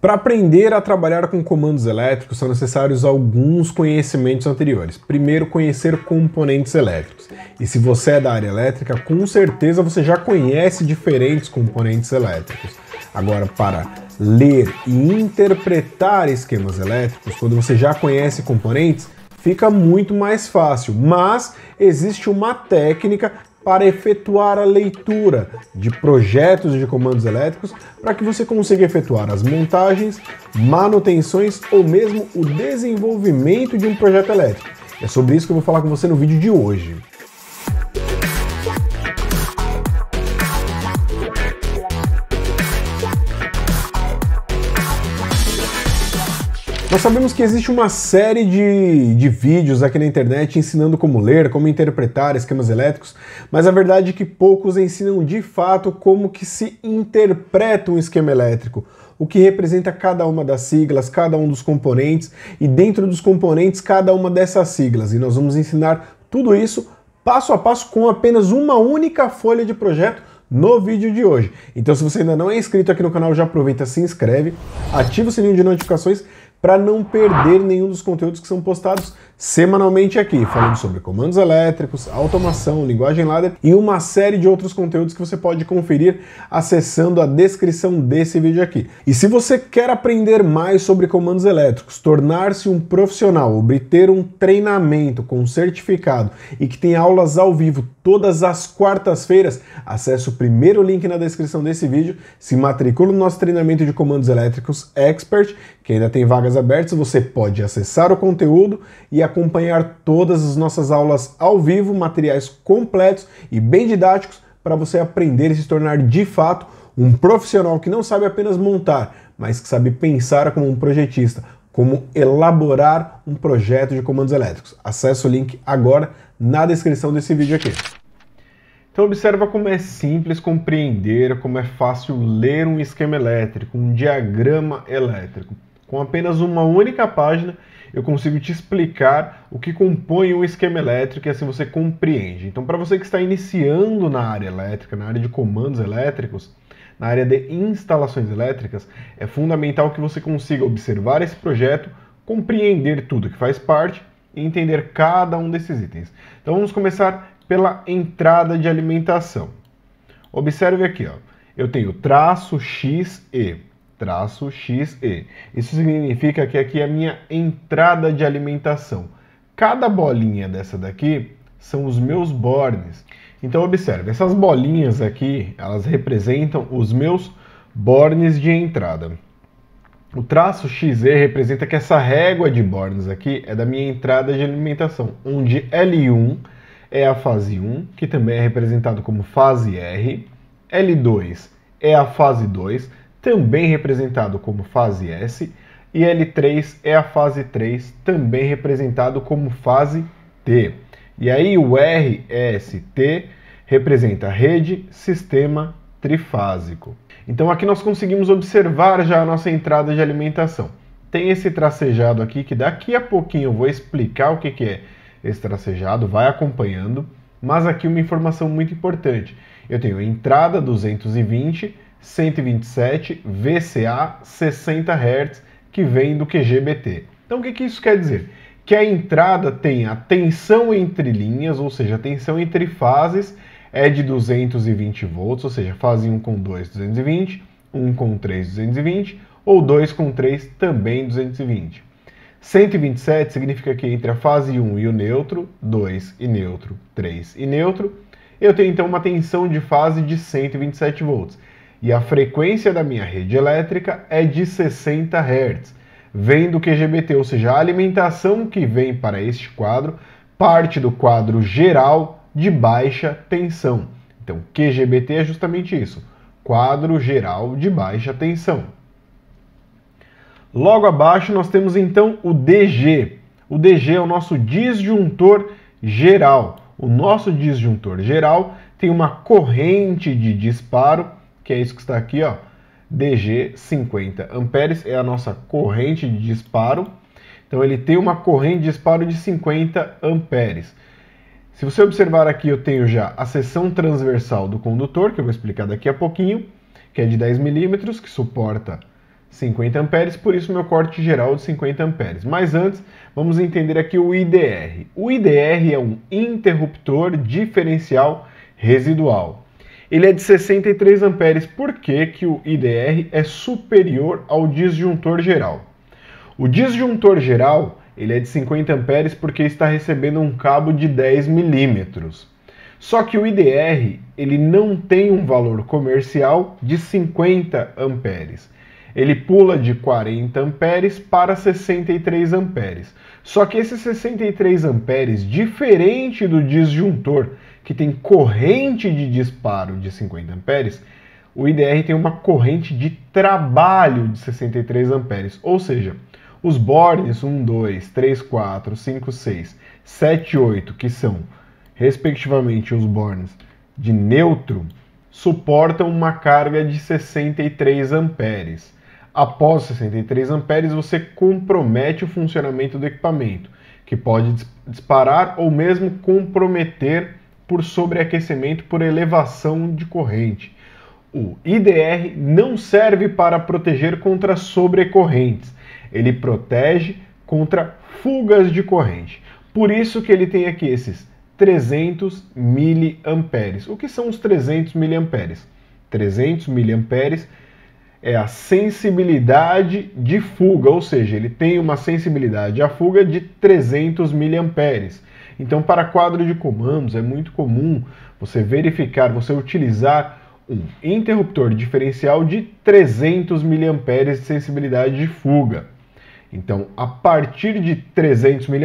Para aprender a trabalhar com comandos elétricos são necessários alguns conhecimentos anteriores. Primeiro, conhecer componentes elétricos. E se você é da área elétrica, com certeza você já conhece diferentes componentes elétricos. Agora, para ler e interpretar esquemas elétricos, quando você já conhece componentes, fica muito mais fácil, mas existe uma técnica para efetuar a leitura de projetos de comandos elétricos para que você consiga efetuar as montagens, manutenções ou mesmo o desenvolvimento de um projeto elétrico. É sobre isso que eu vou falar com você no vídeo de hoje. Nós sabemos que existe uma série de, de vídeos aqui na internet ensinando como ler, como interpretar esquemas elétricos, mas a verdade é que poucos ensinam de fato como que se interpreta um esquema elétrico, o que representa cada uma das siglas, cada um dos componentes e dentro dos componentes cada uma dessas siglas. E nós vamos ensinar tudo isso passo a passo com apenas uma única folha de projeto no vídeo de hoje. Então se você ainda não é inscrito aqui no canal, já aproveita, se inscreve, ativa o sininho de notificações para não perder nenhum dos conteúdos que são postados semanalmente aqui, falando sobre comandos elétricos, automação, linguagem ladder e uma série de outros conteúdos que você pode conferir acessando a descrição desse vídeo aqui. E se você quer aprender mais sobre comandos elétricos, tornar-se um profissional, obter um treinamento com certificado e que tem aulas ao vivo todas as quartas-feiras, acesse o primeiro link na descrição desse vídeo, se matricule no nosso treinamento de comandos elétricos Expert, que ainda tem vagas abertas, você pode acessar o conteúdo e acompanhar todas as nossas aulas ao vivo, materiais completos e bem didáticos para você aprender e se tornar de fato um profissional que não sabe apenas montar, mas que sabe pensar como um projetista, como elaborar um projeto de comandos elétricos. Acesse o link agora na descrição desse vídeo aqui. Então observa como é simples compreender, como é fácil ler um esquema elétrico, um diagrama elétrico. Com apenas uma única página, eu consigo te explicar o que compõe um esquema elétrico e assim você compreende. Então, para você que está iniciando na área elétrica, na área de comandos elétricos, na área de instalações elétricas, é fundamental que você consiga observar esse projeto, compreender tudo que faz parte e entender cada um desses itens. Então, vamos começar pela entrada de alimentação. Observe aqui, ó. Eu tenho traço X e traço XE. Isso significa que aqui é a minha entrada de alimentação. Cada bolinha dessa daqui são os meus bornes. Então observe, essas bolinhas aqui, elas representam os meus bornes de entrada. O traço XE representa que essa régua de bornes aqui é da minha entrada de alimentação, onde L1 é a fase 1, que também é representado como fase R, L2 é a fase 2, também representado como fase S, e L3 é a fase 3, também representado como fase T. E aí o RST representa rede, sistema trifásico. Então aqui nós conseguimos observar já a nossa entrada de alimentação. Tem esse tracejado aqui que daqui a pouquinho eu vou explicar o que, que é esse tracejado, vai acompanhando. Mas aqui uma informação muito importante. Eu tenho entrada 220, 127 VCA 60 Hz que vem do QGBT. Então o que, que isso quer dizer? Que a entrada tem a tensão entre linhas, ou seja, a tensão entre fases é de 220 volts, ou seja, fase 1 com 2, 220, 1 com 3, 220, ou 2 com 3, também 220. 127 significa que entre a fase 1 e o neutro, 2 e neutro, 3 e neutro, eu tenho então uma tensão de fase de 127 volts e a frequência da minha rede elétrica é de 60 Hz. Vem do QGBT, ou seja, a alimentação que vem para este quadro parte do quadro geral de baixa tensão. Então, QGBT é justamente isso, quadro geral de baixa tensão. Logo abaixo nós temos então o DG. O DG é o nosso disjuntor geral. O nosso disjuntor geral tem uma corrente de disparo que é isso que está aqui, ó, DG50. Amperes é a nossa corrente de disparo. Então ele tem uma corrente de disparo de 50 amperes. Se você observar aqui, eu tenho já a seção transversal do condutor, que eu vou explicar daqui a pouquinho, que é de 10 milímetros, que suporta 50 amperes, por isso meu corte geral de 50 amperes. Mas antes, vamos entender aqui o IDR. O IDR é um interruptor diferencial residual ele é de 63 amperes. Por que, que o IDR é superior ao disjuntor geral? O disjuntor geral ele é de 50 amperes porque está recebendo um cabo de 10 milímetros. Só que o IDR ele não tem um valor comercial de 50 amperes. Ele pula de 40 amperes para 63 amperes. Só que esses 63 amperes, diferente do disjuntor, que tem corrente de disparo de 50 amperes, o IDR tem uma corrente de trabalho de 63 amperes, ou seja, os bornes 1, 2, 3, 4, 5, 6, 7, 8, que são respectivamente os bornes de neutro, suportam uma carga de 63 amperes. Após 63 amperes, você compromete o funcionamento do equipamento, que pode disparar ou mesmo comprometer por sobreaquecimento por elevação de corrente. O IDR não serve para proteger contra sobrecorrentes, ele protege contra fugas de corrente. Por isso que ele tem aqui esses 300 miliamperes. O que são os 300 miliamperes? 300 miliamperes é a sensibilidade de fuga, ou seja, ele tem uma sensibilidade à fuga de 300 miliamperes. Então, para quadro de comandos, é muito comum você verificar, você utilizar um interruptor diferencial de 300 mA de sensibilidade de fuga. Então, a partir de 300 mA,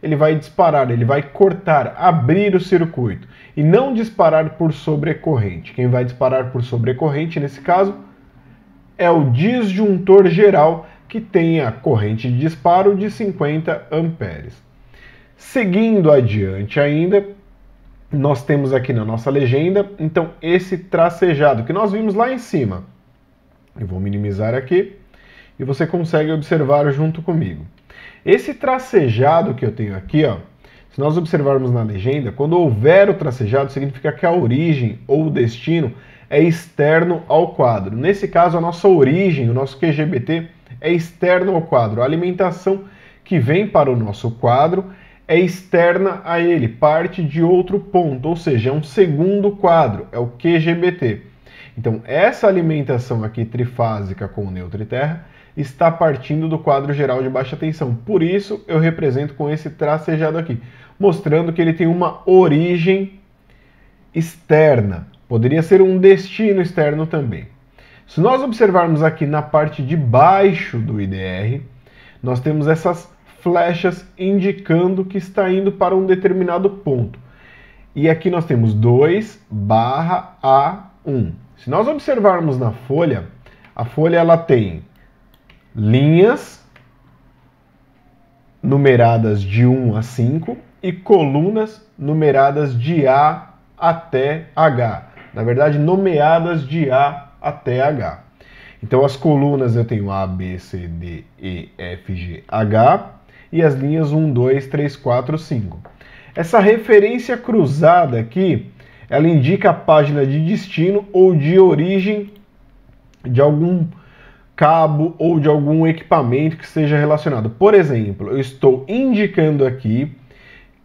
ele vai disparar, ele vai cortar, abrir o circuito e não disparar por sobrecorrente. Quem vai disparar por sobrecorrente nesse caso é o disjuntor geral que tem a corrente de disparo de 50 amperes. Seguindo adiante ainda, nós temos aqui na nossa legenda, então, esse tracejado que nós vimos lá em cima. Eu vou minimizar aqui e você consegue observar junto comigo. Esse tracejado que eu tenho aqui, ó, se nós observarmos na legenda, quando houver o tracejado, significa que a origem ou o destino é externo ao quadro. Nesse caso, a nossa origem, o nosso QGBT, é externo ao quadro. A alimentação que vem para o nosso quadro é externa a ele, parte de outro ponto, ou seja, é um segundo quadro, é o QGBT. Então, essa alimentação aqui trifásica com neutro e terra está partindo do quadro geral de baixa tensão. Por isso, eu represento com esse tracejado aqui, mostrando que ele tem uma origem externa. Poderia ser um destino externo também. Se nós observarmos aqui na parte de baixo do IDR, nós temos essas flechas indicando que está indo para um determinado ponto. E aqui nós temos 2 barra A1. Se nós observarmos na folha, a folha ela tem linhas numeradas de 1 a 5 e colunas numeradas de A até H. Na verdade, nomeadas de A até H. Então, as colunas eu tenho A, B, C, D, E, F, G, H e as linhas 1, 2, 3, 4, 5. Essa referência cruzada aqui, ela indica a página de destino ou de origem de algum cabo ou de algum equipamento que seja relacionado. Por exemplo, eu estou indicando aqui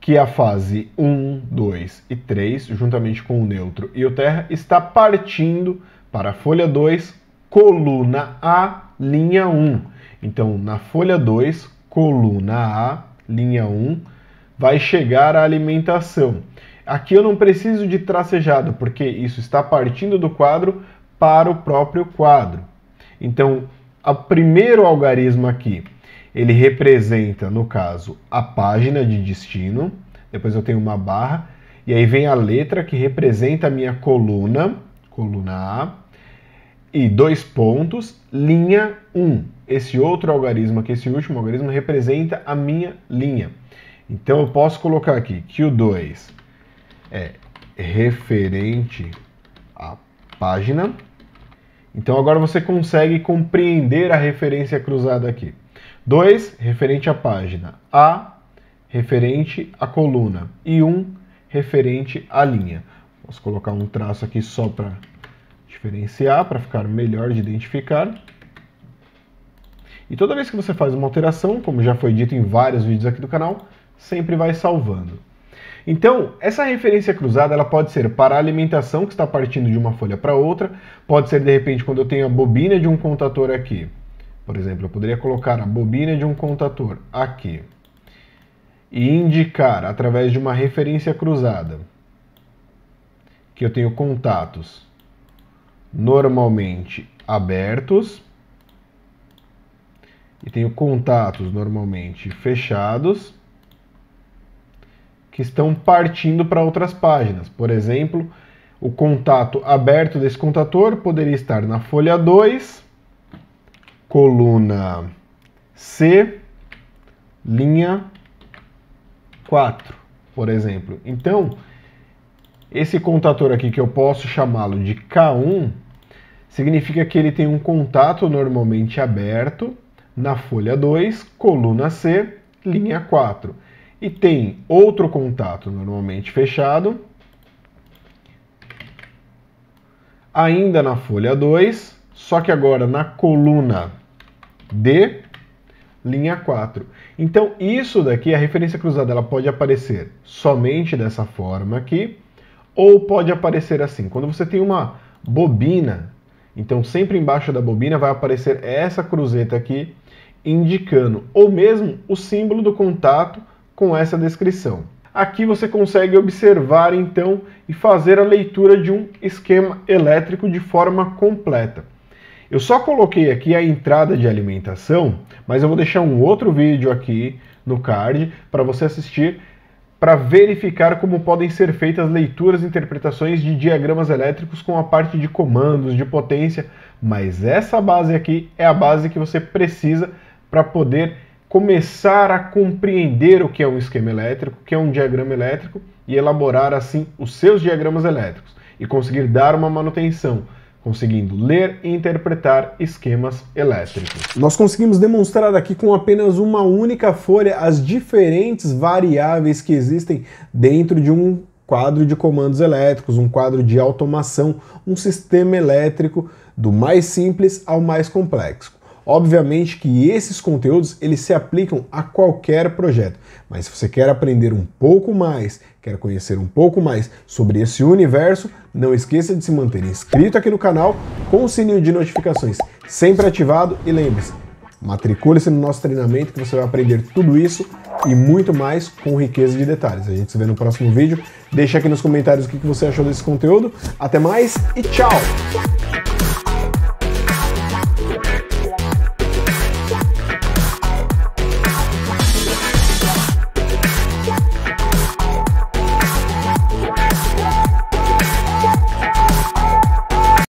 que a fase 1, 2 e 3, juntamente com o neutro e o terra, está partindo para a folha 2, coluna A, linha 1. Então, na folha 2, coluna A, linha 1, vai chegar a alimentação. Aqui eu não preciso de tracejado, porque isso está partindo do quadro para o próprio quadro. Então, o primeiro algarismo aqui, ele representa, no caso, a página de destino, depois eu tenho uma barra, e aí vem a letra que representa a minha coluna, coluna A, e dois pontos, linha 1. Esse outro algarismo aqui, esse último algarismo, representa a minha linha. Então eu posso colocar aqui que o 2 é referente à página. Então agora você consegue compreender a referência cruzada aqui. 2 referente à página, A referente à coluna e 1 um, referente à linha. Posso colocar um traço aqui só para diferenciar para ficar melhor de identificar. E toda vez que você faz uma alteração, como já foi dito em vários vídeos aqui do canal, sempre vai salvando. Então, essa referência cruzada ela pode ser para a alimentação que está partindo de uma folha para outra, pode ser de repente quando eu tenho a bobina de um contator aqui. Por exemplo, eu poderia colocar a bobina de um contator aqui e indicar através de uma referência cruzada que eu tenho contatos normalmente abertos e tenho contatos normalmente fechados que estão partindo para outras páginas. Por exemplo, o contato aberto desse contator poderia estar na folha 2, coluna C, linha 4, por exemplo. Então, esse contator aqui que eu posso chamá-lo de K1 Significa que ele tem um contato normalmente aberto na folha 2, coluna C, linha 4. E tem outro contato normalmente fechado, ainda na folha 2, só que agora na coluna D, linha 4. Então, isso daqui, a referência cruzada, ela pode aparecer somente dessa forma aqui, ou pode aparecer assim. Quando você tem uma bobina então sempre embaixo da bobina vai aparecer essa cruzeta aqui indicando, ou mesmo o símbolo do contato com essa descrição. Aqui você consegue observar então e fazer a leitura de um esquema elétrico de forma completa. Eu só coloquei aqui a entrada de alimentação, mas eu vou deixar um outro vídeo aqui no card para você assistir para verificar como podem ser feitas leituras e interpretações de diagramas elétricos com a parte de comandos, de potência, mas essa base aqui é a base que você precisa para poder começar a compreender o que é um esquema elétrico, o que é um diagrama elétrico e elaborar assim os seus diagramas elétricos e conseguir dar uma manutenção conseguindo ler e interpretar esquemas elétricos. Nós conseguimos demonstrar aqui com apenas uma única folha as diferentes variáveis que existem dentro de um quadro de comandos elétricos, um quadro de automação, um sistema elétrico do mais simples ao mais complexo. Obviamente que esses conteúdos eles se aplicam a qualquer projeto, mas se você quer aprender um pouco mais Quer conhecer um pouco mais sobre esse universo? Não esqueça de se manter inscrito aqui no canal com o sininho de notificações sempre ativado e lembre-se, matricule-se no nosso treinamento que você vai aprender tudo isso e muito mais com riqueza de detalhes. A gente se vê no próximo vídeo. Deixa aqui nos comentários o que você achou desse conteúdo. Até mais e tchau!